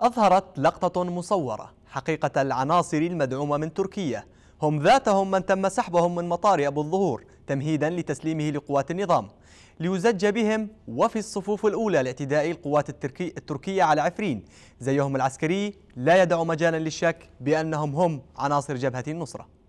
أظهرت لقطة مصورة حقيقة العناصر المدعومة من تركيا هم ذاتهم من تم سحبهم من مطار أبو الظهور تمهيدا لتسليمه لقوات النظام ليزج بهم وفي الصفوف الأولى لاعتداء القوات التركي التركية على عفرين زيهم العسكري لا يدع مجالا للشك بأنهم هم عناصر جبهة النصرة